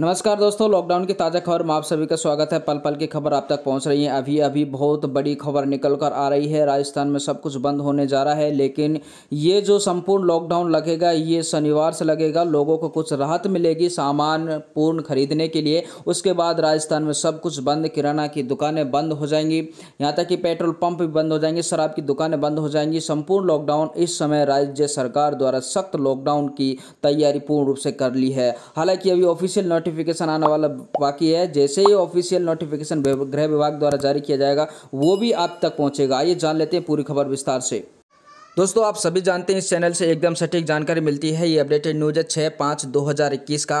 नमस्कार दोस्तों लॉकडाउन की ताज़ा खबर में आप सभी का स्वागत है पल पल की खबर आप तक पहुंच रही है अभी अभी बहुत बड़ी खबर निकल कर आ रही है राजस्थान में सब कुछ बंद होने जा रहा है लेकिन ये जो संपूर्ण लॉकडाउन लगेगा ये शनिवार से लगेगा लोगों को कुछ राहत मिलेगी सामान पूर्ण खरीदने के लिए उसके बाद राजस्थान में सब कुछ बंद किराना की दुकानें बंद हो जाएंगी यहाँ तक कि पेट्रोल पंप भी बंद हो जाएंगे शराब की दुकानें बंद हो जाएंगी संपूर्ण लॉकडाउन इस समय राज्य सरकार द्वारा सख्त लॉकडाउन की तैयारी पूर्ण रूप से कर ली है हालांकि अभी ऑफिशियल नोटिफिकेशन आने वाला बाकी है जैसे ही ऑफिशियल नोटिफिकेशन गृह विभाग द्वारा जारी किया जाएगा वो भी आप तक पहुंचेगा आइए जान लेते हैं पूरी खबर विस्तार से दोस्तों आप सभी जानते हैं इस चैनल से एकदम सटीक जानकारी मिलती है ये अपडेटेड न्यूज है छः पाँच दो हज़ार इक्कीस का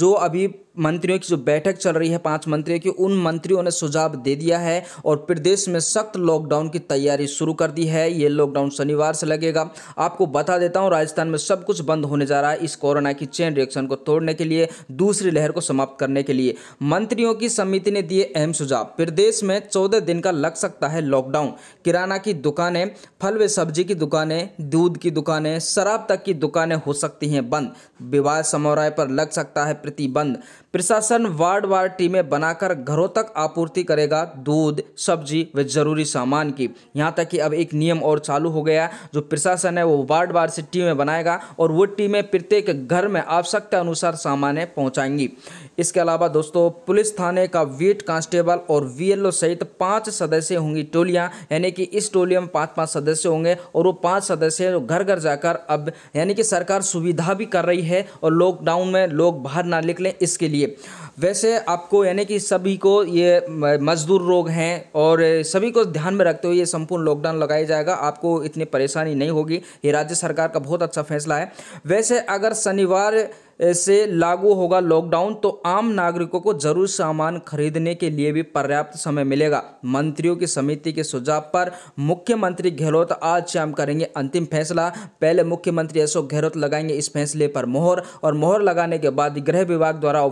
जो अभी मंत्रियों की जो बैठक चल रही है पांच मंत्रियों की उन मंत्रियों ने सुझाव दे दिया है और प्रदेश में सख्त लॉकडाउन की तैयारी शुरू कर दी है ये लॉकडाउन शनिवार से लगेगा आपको बता देता हूँ राजस्थान में सब कुछ बंद होने जा रहा है इस कोरोना की चेन रिएक्शन को तोड़ने के लिए दूसरी लहर को समाप्त करने के लिए मंत्रियों की समिति ने दिए अहम सुझाव प्रदेश में चौदह दिन का लग सकता है लॉकडाउन किराना की दुकानें फल व सब्जी की दुकानें दूध की दुकानें शराब तक की दुकानें हो सकती हैं बंद विवाह समोराय पर लग सकता है प्रतिबंध प्रशासन वार्ड वार्ड टीमें बनाकर घरों तक आपूर्ति करेगा दूध सब्जी व जरूरी सामान की यहाँ तक कि अब एक नियम और चालू हो गया जो प्रशासन है वो वार्ड वार्ड से टीमें बनाएगा और वो टीमें प्रत्येक घर में आवश्यकता अनुसार सामान पहुँचाएंगी इसके अलावा दोस्तों पुलिस थाने का वेट कांस्टेबल और वी सहित पाँच सदस्य होंगी टोलियाँ यानी कि इस टोलियों में पाँच पाँच सदस्य होंगे और वो पाँच सदस्य घर घर जाकर अब यानी कि सरकार सुविधा भी कर रही है और लॉकडाउन में लोग बाहर ना निकलें इसके लिए चाहिए वैसे आपको यानी कि सभी को ये मजदूर रोग हैं और सभी को ध्यान में रखते हुए ये संपूर्ण लॉकडाउन लगाया जाएगा आपको इतनी परेशानी नहीं होगी ये राज्य सरकार का बहुत अच्छा फैसला है वैसे अगर शनिवार से लागू होगा लॉकडाउन तो आम नागरिकों को जरूर सामान खरीदने के लिए भी पर्याप्त समय मिलेगा मंत्रियों की समिति के सुझाव पर मुख्यमंत्री गहलोत आज शाम करेंगे अंतिम फैसला पहले मुख्यमंत्री अशोक गहलोत लगाएंगे इस फैसले पर मोहर और मोहर लगाने के बाद गृह विभाग द्वारा